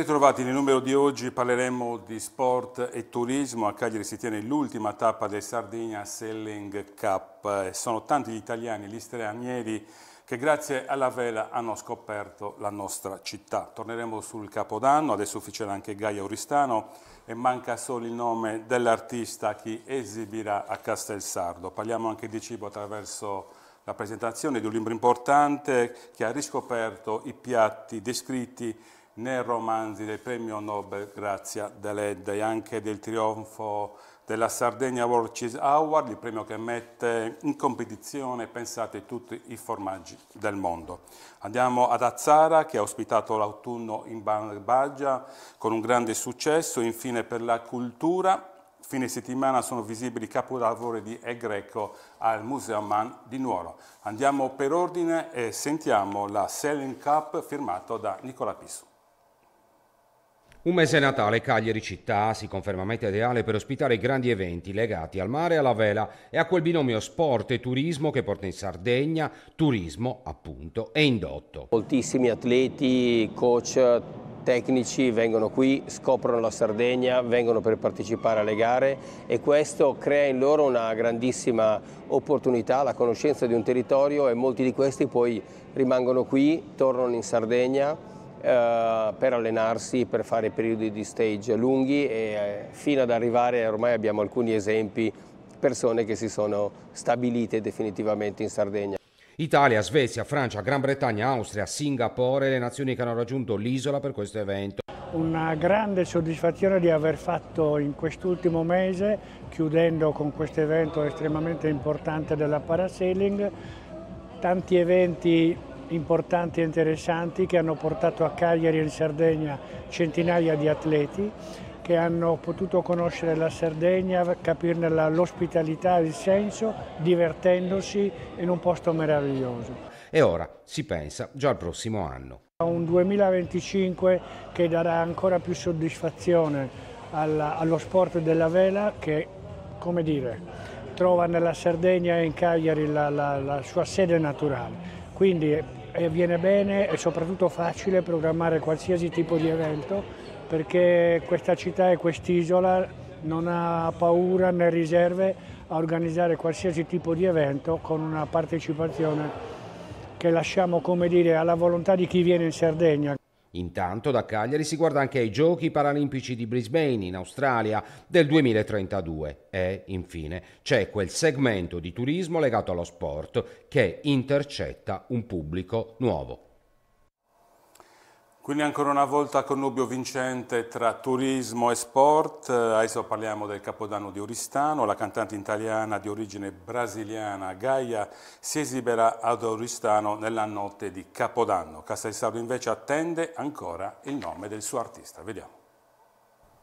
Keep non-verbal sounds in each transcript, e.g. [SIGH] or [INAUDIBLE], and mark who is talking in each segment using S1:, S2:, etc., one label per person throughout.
S1: ritrovati nel numero di oggi, parleremo di sport e turismo. A Cagliari si tiene l'ultima tappa del Sardegna Selling Cup. Sono tanti gli italiani gli stranieri che grazie alla vela hanno scoperto la nostra città. Torneremo sul Capodanno, adesso ufficiale anche Gaia Oristano e manca solo il nome dell'artista che esibirà a Castelsardo. Parliamo anche di cibo attraverso la presentazione di un libro importante che ha riscoperto i piatti descritti nei romanzi del premio Nobel Grazia Deledda e anche del trionfo della Sardegna World Cheese Award, il premio che mette in competizione, pensate, tutti i formaggi del mondo. Andiamo ad Azzara, che ha ospitato l'autunno in Barbagia con un grande successo, infine per la cultura. Fine settimana sono visibili i capolavori di E Greco al Museo Man di Nuoro. Andiamo per ordine e sentiamo la Selling Cup firmato da Nicola Pissu.
S2: Un mese Natale Cagliari città si conferma meta ideale per ospitare grandi eventi legati al mare, e alla vela e a quel binomio sport e turismo che porta in Sardegna turismo appunto e indotto.
S3: Moltissimi atleti, coach, tecnici vengono qui, scoprono la Sardegna, vengono per partecipare alle gare e questo crea in loro una grandissima opportunità, la conoscenza di un territorio e molti di questi poi rimangono qui, tornano in Sardegna eh, per allenarsi, per fare periodi di stage lunghi e eh, fino ad arrivare, ormai abbiamo alcuni esempi, persone che si sono stabilite definitivamente in Sardegna.
S2: Italia, Svezia, Francia, Gran Bretagna, Austria, Singapore, le nazioni che hanno raggiunto l'isola per questo evento.
S4: Una grande soddisfazione di aver fatto in quest'ultimo mese, chiudendo con questo evento estremamente importante della parasailing, tanti eventi importanti e interessanti che hanno portato a Cagliari e in Sardegna centinaia di atleti che hanno potuto conoscere la Sardegna, capirne l'ospitalità il senso, divertendosi in un posto meraviglioso.
S2: E ora si pensa già al prossimo anno.
S4: Un 2025 che darà ancora più soddisfazione alla, allo sport della vela che, come dire, trova nella Sardegna e in Cagliari la, la, la sua sede naturale. Quindi e viene bene e soprattutto facile programmare qualsiasi tipo di evento perché questa città e quest'isola non ha paura né riserve a organizzare qualsiasi tipo di evento con una partecipazione che lasciamo come dire, alla volontà di chi viene in Sardegna.
S2: Intanto da Cagliari si guarda anche ai Giochi Paralimpici di Brisbane in Australia del 2032 e infine c'è quel segmento di turismo legato allo sport che intercetta un pubblico nuovo.
S1: Quindi ancora una volta connubio vincente tra turismo e sport, eh, adesso parliamo del Capodanno di Oristano, la cantante italiana di origine brasiliana Gaia si esibirà ad Oristano nella notte di Capodanno, Castelsauro invece attende ancora il nome del suo artista, vediamo.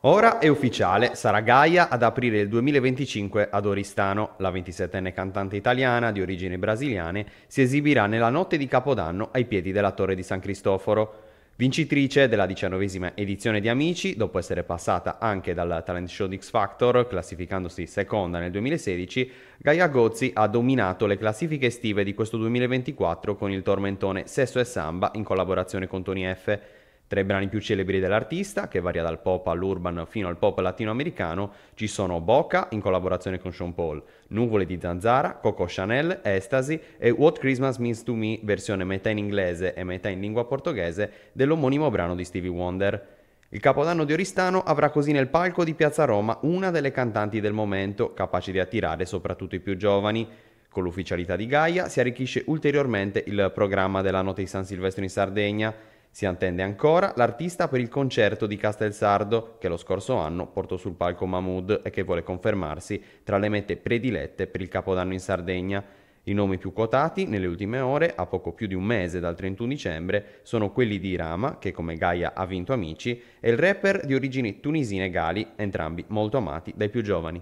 S3: Ora è ufficiale, sarà Gaia ad aprire il 2025 ad Oristano. La 27enne cantante italiana di origini brasiliane si esibirà nella notte di Capodanno ai piedi della Torre di San Cristoforo. Vincitrice della diciannovesima edizione di Amici, dopo essere passata anche dal talent show di X Factor, classificandosi seconda nel 2016, Gaia Gozzi ha dominato le classifiche estive di questo 2024 con il tormentone Sesso e Samba in collaborazione con Tony F. Tra i brani più celebri dell'artista, che varia dal pop all'urban fino al pop latinoamericano, ci sono Boca in collaborazione con Sean Paul, Nuvole di Zanzara, Coco Chanel, Ecstasy e What Christmas Means to Me, versione metà in inglese e metà in lingua portoghese, dell'omonimo brano di Stevie Wonder. Il capodanno di Oristano avrà così nel palco di Piazza Roma una delle cantanti del momento, capace di attirare soprattutto i più giovani. Con l'ufficialità di Gaia si arricchisce ulteriormente il programma della Notte di San Silvestro in Sardegna, si attende ancora l'artista per il concerto di Castelsardo, che lo scorso anno portò sul palco Mahmood e che vuole confermarsi tra le mete predilette per il Capodanno in Sardegna. I nomi più quotati nelle ultime ore, a poco più di un mese dal 31 dicembre, sono quelli di Rama, che come Gaia ha vinto Amici, e il rapper di origini tunisine e gali, entrambi molto amati dai più giovani.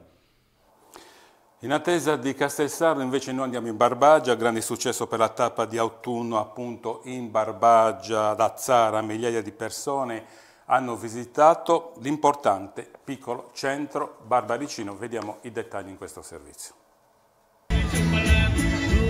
S1: In attesa di Castelsardo invece noi andiamo in Barbagia, grande successo per la tappa di autunno appunto in Barbagia, ad Azzara, migliaia di persone hanno visitato l'importante piccolo centro barbaricino. Vediamo i dettagli in questo servizio.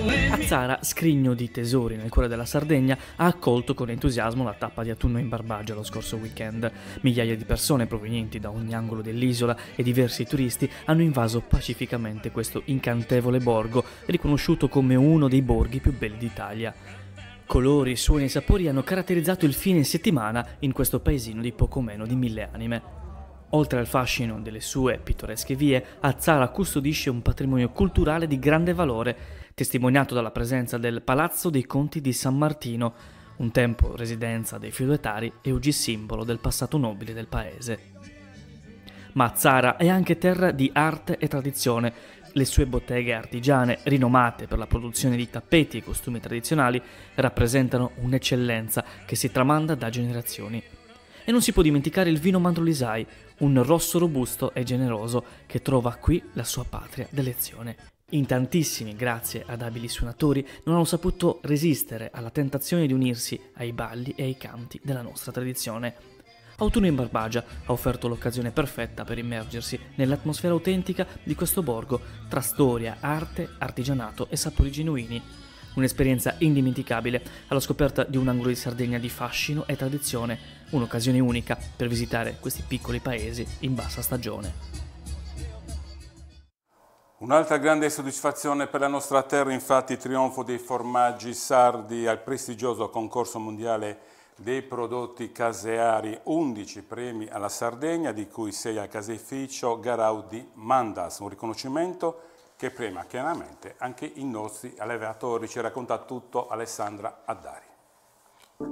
S5: Azzara, scrigno di tesori nel cuore della Sardegna, ha accolto con entusiasmo la tappa di autunno in Barbagia lo scorso weekend. Migliaia di persone provenienti da ogni angolo dell'isola e diversi turisti hanno invaso pacificamente questo incantevole borgo, riconosciuto come uno dei borghi più belli d'Italia. Colori, suoni e sapori hanno caratterizzato il fine settimana in questo paesino di poco meno di mille anime. Oltre al fascino delle sue pittoresche vie, Azzara custodisce un patrimonio culturale di grande valore testimoniato dalla presenza del Palazzo dei Conti di San Martino, un tempo residenza dei feudatari e oggi simbolo del passato nobile del paese. Ma Zara è anche terra di arte e tradizione. Le sue botteghe artigiane, rinomate per la produzione di tappeti e costumi tradizionali, rappresentano un'eccellenza che si tramanda da generazioni. E non si può dimenticare il vino mandrolisai, un rosso robusto e generoso che trova qui la sua patria d'elezione. In tantissimi, grazie ad abili suonatori, non hanno saputo resistere alla tentazione di unirsi ai balli e ai canti della nostra tradizione. Autunno in Barbagia ha offerto l'occasione perfetta per immergersi nell'atmosfera autentica di questo borgo tra storia, arte, artigianato e sapori genuini. Un'esperienza indimenticabile alla scoperta di un angolo di Sardegna di fascino e tradizione, un'occasione unica per visitare questi piccoli paesi in bassa stagione.
S1: Un'altra grande soddisfazione per la nostra terra, infatti, il trionfo dei formaggi sardi al prestigioso concorso mondiale dei prodotti caseari, 11 premi alla Sardegna, di cui 6 al caseificio Garaudi Mandas, un riconoscimento che prema chiaramente anche i nostri allevatori. Ci racconta tutto Alessandra Addari.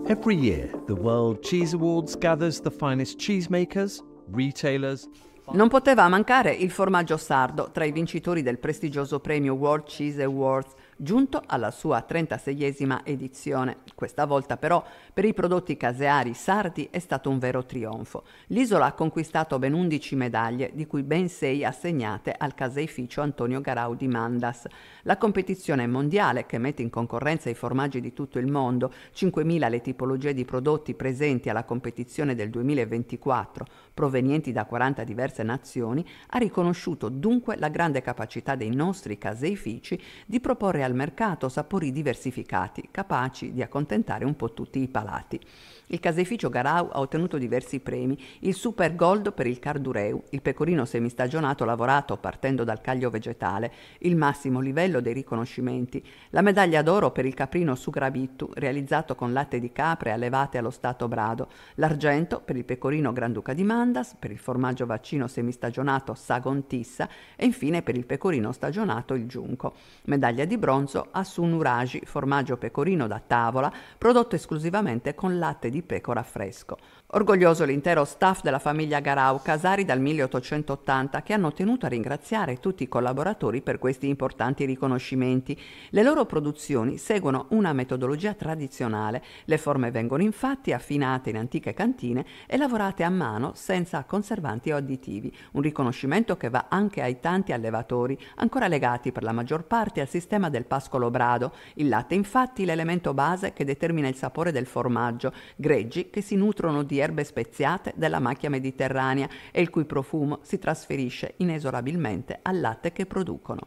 S3: Every year the
S6: World Cheese Awards gathers the finest cheesemakers, retailers non poteva mancare il formaggio sardo tra i vincitori del prestigioso premio World Cheese Awards, giunto alla sua 36esima edizione. Questa volta però per i prodotti caseari sardi è stato un vero trionfo. L'isola ha conquistato ben 11 medaglie, di cui ben 6 assegnate al caseificio Antonio Garaudi Mandas. La competizione mondiale, che mette in concorrenza i formaggi di tutto il mondo, 5.000 le tipologie di prodotti presenti alla competizione del 2024, provenienti da 40 diversi diverse nazioni, ha riconosciuto dunque la grande capacità dei nostri caseifici di proporre al mercato sapori diversificati, capaci di accontentare un po' tutti i palati. Il caseificio Garau ha ottenuto diversi premi, il Super Gold per il Cardureu, il pecorino semistagionato lavorato partendo dal caglio vegetale, il massimo livello dei riconoscimenti, la medaglia d'oro per il caprino Sugrabittu, realizzato con latte di capre allevate allo stato Brado, l'argento per il pecorino Granduca di Mandas, per il formaggio vaccino pecorino semistagionato Sagontissa e infine per il pecorino stagionato il Giunco. Medaglia di bronzo a Sunuragi, formaggio pecorino da tavola, prodotto esclusivamente con latte di pecora fresco. Orgoglioso l'intero staff della famiglia Garau Casari dal 1880 che hanno tenuto a ringraziare tutti i collaboratori per questi importanti riconoscimenti. Le loro produzioni seguono una metodologia tradizionale. Le forme vengono infatti affinate in antiche cantine e lavorate a mano senza conservanti o additivi. Un riconoscimento che va anche ai tanti allevatori, ancora legati per la maggior parte al sistema del pascolo brado. Il latte infatti l'elemento base che determina il sapore del formaggio, greggi che si nutrono di erbe speziate della macchia mediterranea e il cui profumo si trasferisce inesorabilmente al latte che producono.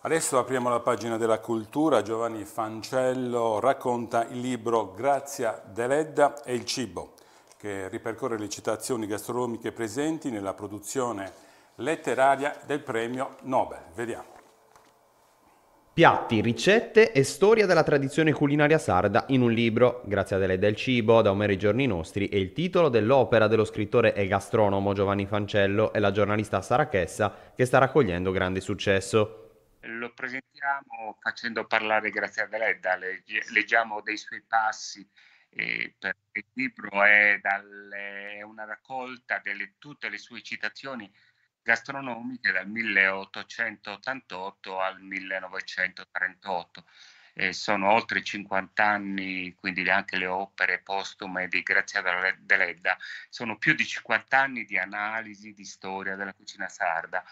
S1: Adesso apriamo la pagina della cultura. Giovanni Fancello racconta il libro Grazia dell'Edda e il cibo, che ripercorre le citazioni gastronomiche presenti nella produzione letteraria del premio Nobel. Vediamo.
S3: Piatti, ricette e storia della tradizione culinaria sarda in un libro, grazie a delle del cibo, da Omero i giorni nostri, è il titolo dell'opera dello scrittore e gastronomo Giovanni Fancello e la giornalista Sara Chessa, che sta raccogliendo grande successo.
S7: Lo presentiamo facendo parlare Grazia Deledda, leggiamo dei suoi passi, eh, perché il libro è, dalle, una raccolta di tutte le sue citazioni gastronomiche dal 1888 al 1938. E sono oltre 50 anni, quindi anche le opere postume di Grazia Deledda, sono più di 50 anni di analisi, di storia della cucina sarda.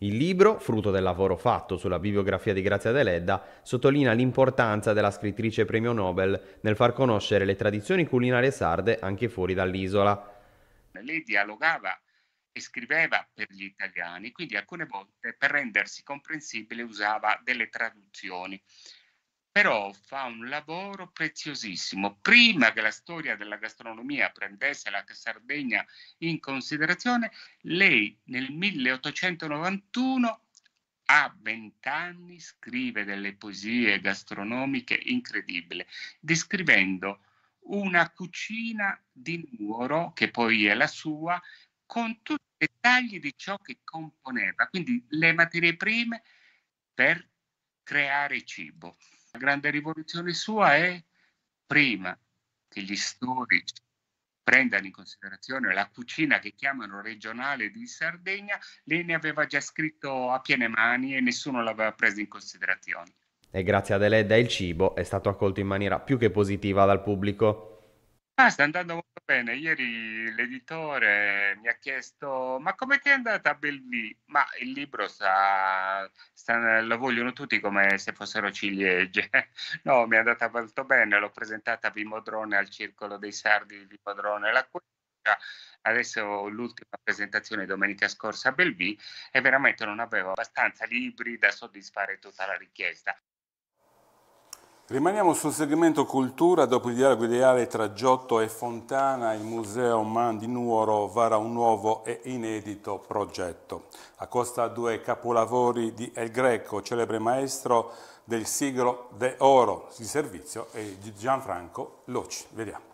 S3: Il libro, frutto del lavoro fatto sulla bibliografia di Grazia Deledda, sottolinea l'importanza della scrittrice premio Nobel nel far conoscere le tradizioni culinarie sarde anche fuori dall'isola.
S7: Lei dialogava e scriveva per gli italiani, quindi alcune volte per rendersi comprensibile usava delle traduzioni. Però fa un lavoro preziosissimo. Prima che la storia della gastronomia prendesse la Sardegna in considerazione, lei nel 1891 a vent'anni scrive delle poesie gastronomiche incredibili, descrivendo una cucina di Nuoro, che poi è la sua, con tutti i dettagli di ciò che componeva, quindi le materie prime per creare cibo. La grande rivoluzione sua è prima che gli storici prendano in considerazione la cucina che chiamano regionale di Sardegna, lei ne aveva già scritto a piene mani e nessuno l'aveva presa in considerazione.
S3: E grazie a Deledda il cibo è stato accolto in maniera più che positiva dal pubblico.
S7: Ah, sta andando molto bene. Ieri l'editore mi ha chiesto: Ma come ti è andata a Belleville? Ma il libro sta, sta, lo vogliono tutti come se fossero ciliegie. [LAUGHS] No, mi è andata molto bene. L'ho presentata a Vimodrone al Circolo dei Sardi di Vimodrone la Quercia. Adesso l'ultima presentazione domenica scorsa a Belleville e veramente non avevo abbastanza libri da soddisfare tutta la richiesta.
S1: Rimaniamo sul segmento cultura dopo il dialogo ideale tra Giotto e Fontana, il Museo Man di Nuoro vara un nuovo e inedito progetto. Accosta a due capolavori di El Greco, celebre maestro del siglo De Oro, di servizio, e di Gianfranco Luci. Vediamo.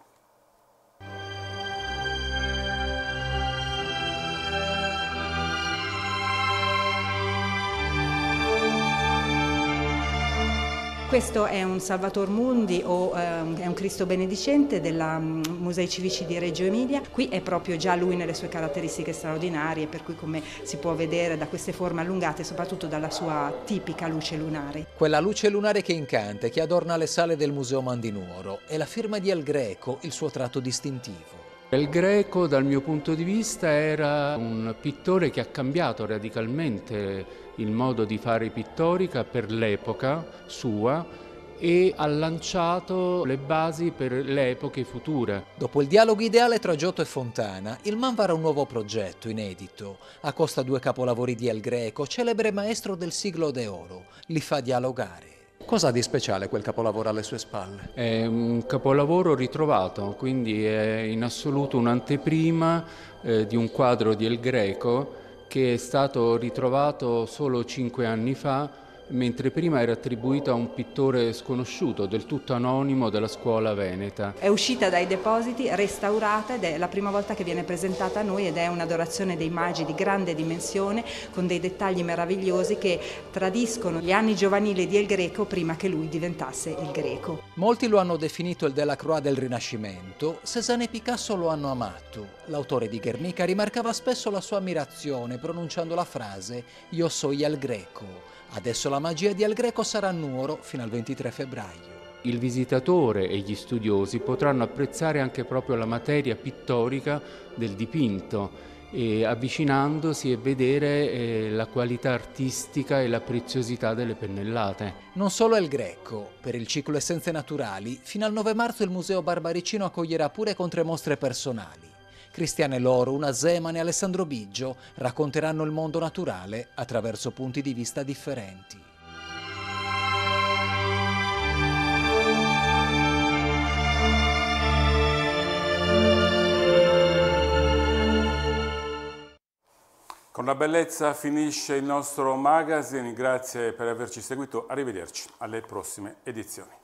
S6: Questo è un Salvator Mundi o eh, è un Cristo benedicente della mm, Musei Civici di Reggio Emilia. Qui è proprio già lui nelle sue caratteristiche straordinarie, per cui come si può vedere da queste forme allungate, soprattutto dalla sua tipica luce lunare.
S8: Quella luce lunare che incanta e che adorna le sale del Museo Mandinuoro è la firma di Al Greco, il suo tratto distintivo. Il greco dal mio punto di vista era un pittore che ha cambiato radicalmente il modo di fare pittorica per l'epoca sua e ha lanciato le basi per le epoche future. Dopo il dialogo ideale tra Giotto e Fontana, il Manvara ha un nuovo progetto inedito. Accosta due capolavori di El Greco, celebre maestro del siglo de oro, li fa dialogare. Cosa ha di speciale quel capolavoro alle sue spalle? È un capolavoro ritrovato, quindi è in assoluto un'anteprima eh, di un quadro di El Greco che è stato ritrovato solo cinque anni fa mentre prima era attribuita a un pittore sconosciuto, del tutto anonimo, della scuola veneta.
S6: È uscita dai depositi, restaurata ed è la prima volta che viene presentata a noi ed è un'adorazione dei magi di grande dimensione, con dei dettagli meravigliosi che tradiscono gli anni giovanili di El Greco prima che lui diventasse il Greco.
S8: Molti lo hanno definito il della Croix del Rinascimento, Cézanne e Picasso lo hanno amato. L'autore di Guernica rimarcava spesso la sua ammirazione pronunciando la frase «Io soy El Greco», Adesso la magia di El Greco sarà a Nuoro fino al 23 febbraio. Il visitatore e gli studiosi potranno apprezzare anche proprio la materia pittorica del dipinto e avvicinandosi e vedere eh, la qualità artistica e la preziosità delle pennellate. Non solo El Greco, per il ciclo Essenze Naturali, fino al 9 marzo il Museo Barbaricino accoglierà pure mostre personali. Cristiane Loro, Una Zeman e Alessandro Biggio racconteranno il mondo naturale attraverso punti di vista differenti.
S1: Con la bellezza finisce il nostro magazine, grazie per averci seguito, arrivederci alle prossime edizioni.